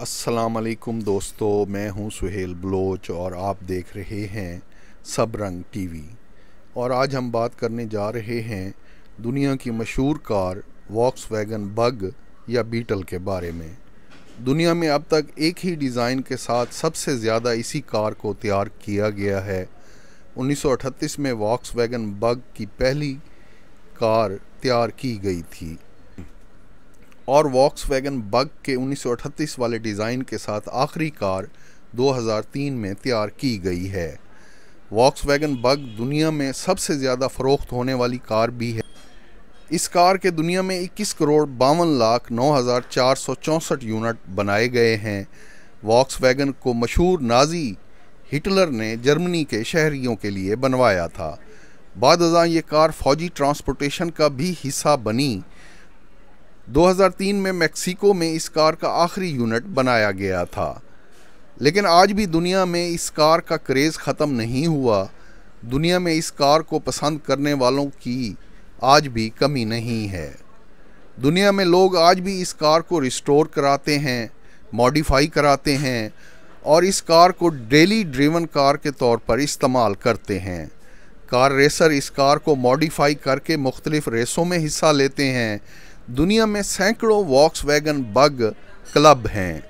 असलकुम दोस्तों मैं हूं सुहेल बलोच और आप देख रहे हैं सब रंग टीवी और आज हम बात करने जा रहे हैं दुनिया की मशहूर कार वॉक्स वैगन बग या बीटल के बारे में दुनिया में अब तक एक ही डिज़ाइन के साथ सबसे ज़्यादा इसी कार को तैयार किया गया है 1938 में वॉक्स वैगन बग की पहली कार तैयार की गई थी और वॉक्स वैगन बग के 1938 वाले डिज़ाइन के साथ आखिरी कार 2003 में तैयार की गई है वॉक्स वैगन बग दुनिया में सबसे ज़्यादा फ़रोख्त होने वाली कार भी है इस कार के दुनिया में 21 करोड़ बावन लाख नौ हज़ार चार सौ यूनिट बनाए गए हैं वॉक्स वैगन को मशहूर नाजी हिटलर ने जर्मनी के शहरियों के लिए बनवाया था बाद ये कार फौजी ट्रांसपोर्टेशन का भी हिस्सा बनी 2003 में मेक्सिको में इस कार का आखिरी यूनिट बनाया गया था लेकिन आज भी दुनिया में इस कार का क्रेज़ ख़त्म नहीं हुआ दुनिया में इस कार को पसंद करने वालों की आज भी कमी नहीं है दुनिया में लोग आज भी इस कार को रिस्टोर कराते हैं मॉडिफाई कराते हैं और इस कार को डेली ड्रीवन कार के तौर पर इस्तेमाल करते हैं कार रेसर इस कार को मॉडिफाई करके मुख्तलिफ़ रेसों में हिस्सा लेते हैं दुनिया में सैकड़ों वॉक्स वैगन बग क्लब हैं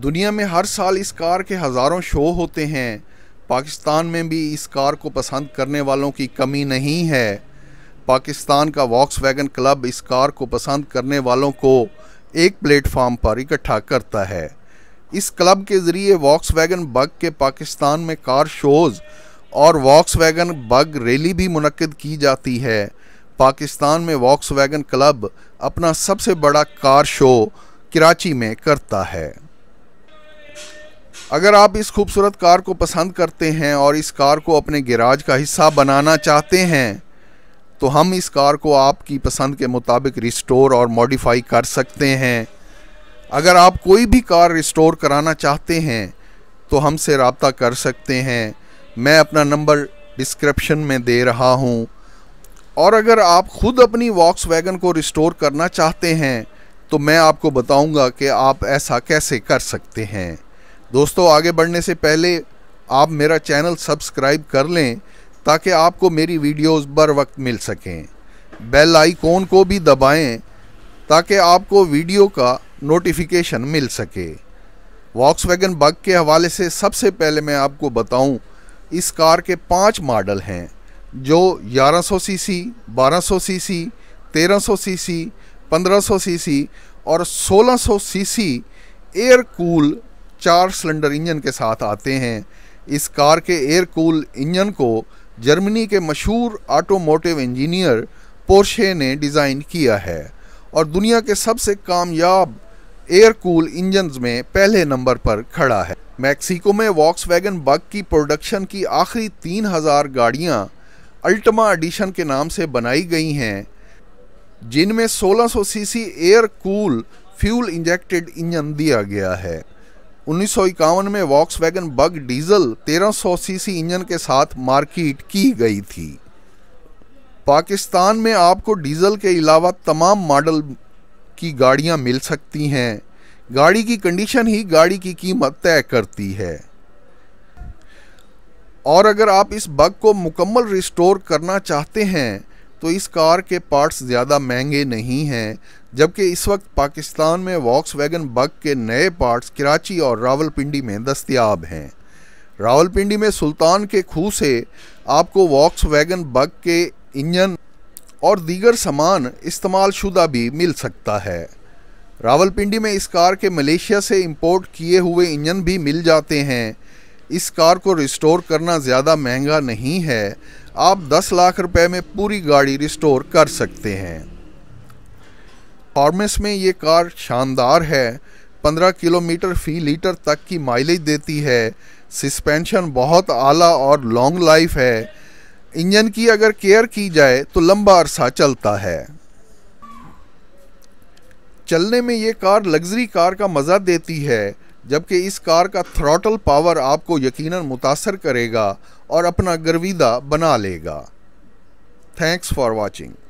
दुनिया में हर साल इस कार के हज़ारों शो होते हैं पाकिस्तान में भी इस कार को पसंद करने वालों की कमी नहीं है पाकिस्तान का वॉक्स वैगन क्लब इस कार को पसंद करने वालों को एक प्लेटफार्म पर इकट्ठा करता है इस क्लब के ज़रिए वॉक्स वैगन बग के पाकिस्तान में कार शोज़ और वॉक्स वैगन बग रैली भी मनद की जाती है पाकिस्तान में वॉक्स वैगन क्लब अपना सबसे बड़ा कार शो कराची में करता है अगर आप इस खूबसूरत कार को पसंद करते हैं और इस कार को अपने गैराज का हिस्सा बनाना चाहते हैं तो हम इस कार को आपकी पसंद के मुताबिक रिस्टोर और मॉडिफाई कर सकते हैं अगर आप कोई भी कार रिस्टोर कराना चाहते हैं तो हमसे रबता कर सकते हैं मैं अपना नंबर डिस्क्रिप्शन में दे रहा हूँ और अगर आप खुद अपनी वॉक्स वैगन को रिस्टोर करना चाहते हैं तो मैं आपको बताऊंगा कि आप ऐसा कैसे कर सकते हैं दोस्तों आगे बढ़ने से पहले आप मेरा चैनल सब्सक्राइब कर लें ताकि आपको मेरी वीडियोस बर वक्त मिल सकें बेल आइकॉन को भी दबाएं ताकि आपको वीडियो का नोटिफिकेशन मिल सके वॉक्स वैगन बग के हवाले से सबसे पहले मैं आपको बताऊँ इस कार के पाँच मॉडल हैं जो 1100 सीसी 1200 सीसी 1300 सीसी 1500 सीसी और 1600 सीसी एयर कूल चार सिलेंडर इंजन के साथ आते हैं इस कार के एयर कूल इंजन को जर्मनी के मशहूर ऑटोमोटिव इंजीनियर पोर्शे ने डिज़ाइन किया है और दुनिया के सबसे कामयाब एयर कूल इंजन में पहले नंबर पर खड़ा है मैक्सिको में वॉक्स वैगन बग की प्रोडक्शन की आखिरी 3000 गाड़ियां अल्टमा एडिशन के नाम से बनाई गई हैं जिनमें 1600 CC air cool fuel injected engine दिया गया है उन्नीस में Volkswagen bug diesel 1300 CC engine के साथ मार्केट की गई थी पाकिस्तान में आपको डीजल के अलावा तमाम मॉडल की गाड़ियां मिल सकती हैं गाड़ी की कंडीशन ही गाड़ी की कीमत तय करती है और अगर आप इस बग को मुकम्मल रिस्टोर करना चाहते हैं तो इस कार के पार्ट्स ज़्यादा महंगे नहीं हैं जबकि इस वक्त पाकिस्तान में वॉक्स वैगन बग के नए पार्ट्स कराची और रावलपिंडी में दस्तियाब हैं रावलपिंडी में सुल्तान के खूह से आपको वॉक्स वैगन बग के इंजन और दीगर सामान इस्तेमाल शुदा भी मिल सकता है रावलपिंडी में इस कार के मलेशिया से इंपोर्ट किए हुए इंजन भी मिल जाते हैं इस कार को रिस्टोर करना ज़्यादा महंगा नहीं है आप 10 लाख रुपए में पूरी गाड़ी रिस्टोर कर सकते हैं परफॉर्मेंस में ये कार शानदार है 15 किलोमीटर फी लीटर तक की माइलेज देती है सस्पेंशन बहुत आला और लॉन्ग लाइफ है इंजन की अगर केयर की जाए तो लंबा अरसा चलता है चलने में ये कार लग्जरी कार का मज़ा देती है जबकि इस कार का थ्रॉटल पावर आपको यकीनन मुतासर करेगा और अपना गर्विदा बना लेगा थैंक्स फॉर वॉचिंग